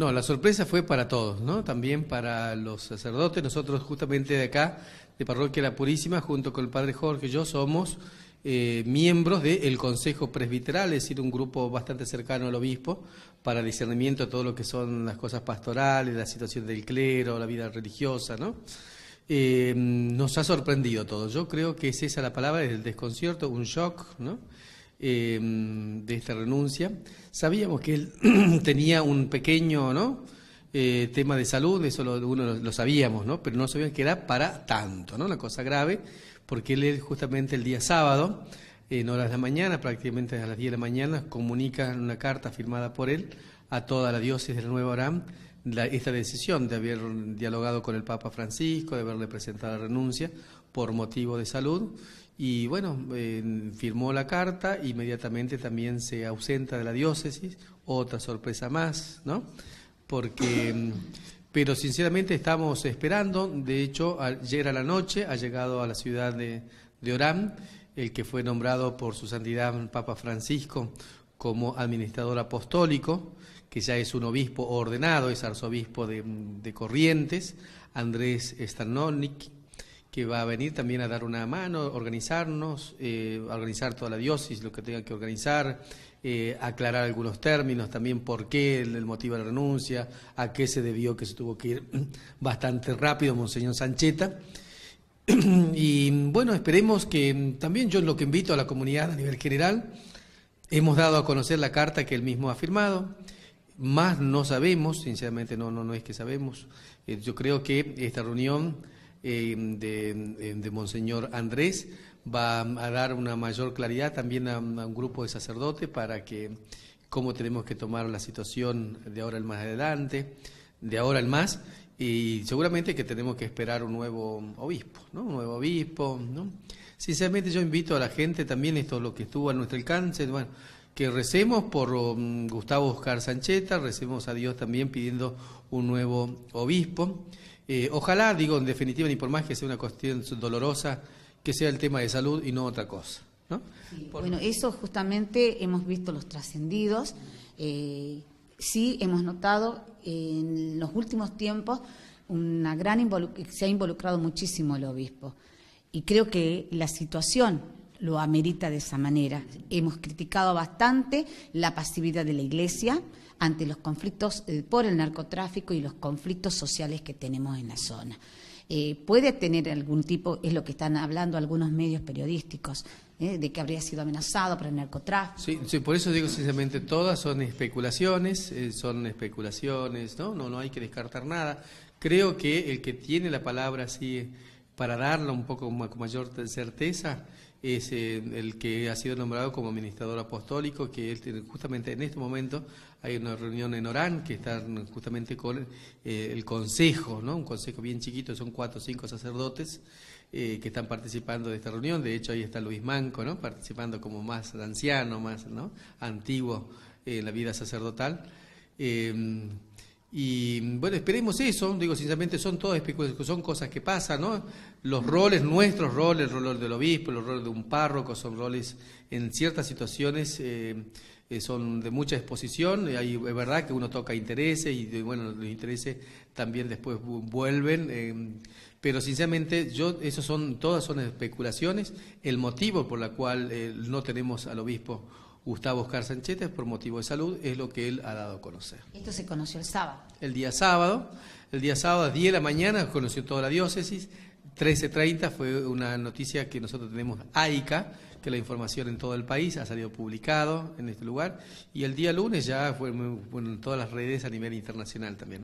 No, la sorpresa fue para todos, ¿no? También para los sacerdotes. Nosotros justamente de acá, de Parroquia La Purísima, junto con el Padre Jorge y yo, somos eh, miembros del Consejo Presbiteral, es decir, un grupo bastante cercano al obispo para discernimiento de todo lo que son las cosas pastorales, la situación del clero, la vida religiosa, ¿no? Eh, nos ha sorprendido todo. Yo creo que es esa la palabra, es el desconcierto, un shock, ¿no? Em, de esta renuncia. Sabíamos que él tenía un pequeño ¿no? Eh, tema de salud, eso lo, uno lo, sabíamos, ¿no? pero no sabíamos que era para tanto, ¿no? una cosa grave, porque él justamente el día sábado, en horas de la mañana, prácticamente a las 10 de la mañana, comunica en una carta firmada por él a toda la diócesis de la Nueva Orán la, esta decisión de haber dialogado con el Papa Francisco, de haberle presentado la renuncia por motivo de salud y bueno, eh, firmó la carta, inmediatamente también se ausenta de la diócesis, otra sorpresa más, ¿no? Porque, mm, pero sinceramente estamos esperando, de hecho, ayer a la noche ha llegado a la ciudad de, de Orán el que fue nombrado por su santidad Papa Francisco como administrador apostólico, que ya es un obispo ordenado, es arzobispo de, Corrientes, Andrés Stanonik, que va a venir también a dar una mano, organizarnos, eh, organizar toda la diócesis, lo que tenga que organizar, eh, aclarar algunos términos también, por qué, el, motivo de la renuncia, a qué se debió que se tuvo que ir bastante rápido, Monseñor Sancheta. Y bueno, esperemos que también yo lo que invito a la comunidad a nivel general, hemos dado a conocer la carta que él mismo ha firmado, más no sabemos, sinceramente no, no, no es que sabemos, eh, yo creo que esta reunión eh, de, Monseñor Andrés. Va a dar una mayor claridad también a, un grupo de sacerdotes para que cómo tenemos que tomar la situación de ahora al más adelante, de ahora al más, y seguramente que tenemos que esperar un nuevo obispo, ¿no? Un nuevo obispo, ¿no? Sinceramente yo invito a la gente también, esto es lo que estuvo a nuestro alcance, bueno, que recemos por um, Gustavo Oscar Sancheta, recemos a Dios también pidiendo un nuevo obispo. Eh, ojalá, digo, en definitiva, ni por más que sea una cuestión dolorosa, que sea el tema de salud y no otra cosa. Bueno, eso justamente hemos visto los trascendidos. Eh, sí, hemos notado en los últimos tiempos una gran se ha involucrado muchísimo el obispo. Y creo que la situación lo amerita de esa manera. Hemos criticado bastante la pasividad de la Iglesia ante los conflictos eh, por el narcotráfico y los conflictos sociales que tenemos en la zona. Eh, puede tener algún tipo, es lo que están hablando algunos medios periodísticos, eh, de que habría sido amenazado por el narcotráfico. Sí, por eso digo sencillamente, todas son especulaciones, son especulaciones, ¿no? ¿no? No hay que descartar nada. Creo que el que tiene la palabra así para darlo un poco con mayor certeza, es eh, el que ha sido nombrado como administrador apostólico, que él tiene justamente en este momento hay una reunión en Orán que está justamente con eh, el consejo, ¿no? un consejo bien chiquito, son cuatro o cinco sacerdotes eh, que están participando de esta reunión, de hecho ahí está Luis Manco, ¿no? participando como más anciano, más antiguo en la vida sacerdotal. Y bueno, esperemos eso, digo, sinceramente son todas especulaciones, son cosas que pasan, Los roles, nuestros roles, el rol del obispo, los roles de un párroco, son roles en ciertas situaciones, eh, eh, son de mucha exposición, hay, es verdad que uno toca intereses y bueno, los intereses también después vuelven, eh, pero sinceramente yo, eso son, todas son especulaciones, el motivo por la cual no tenemos al obispo Gustavo Oscar Sanchetes por motivo de salud, es lo que él ha dado a conocer. Esto se conoció el sábado. El día sábado, el día sábado a 10 de la mañana, conoció toda la diócesis, 13.30 fue una noticia que nosotros tenemos AICA, que la información en todo el país ha salido publicado en este lugar, y el día lunes ya fue en todas las redes a nivel internacional también.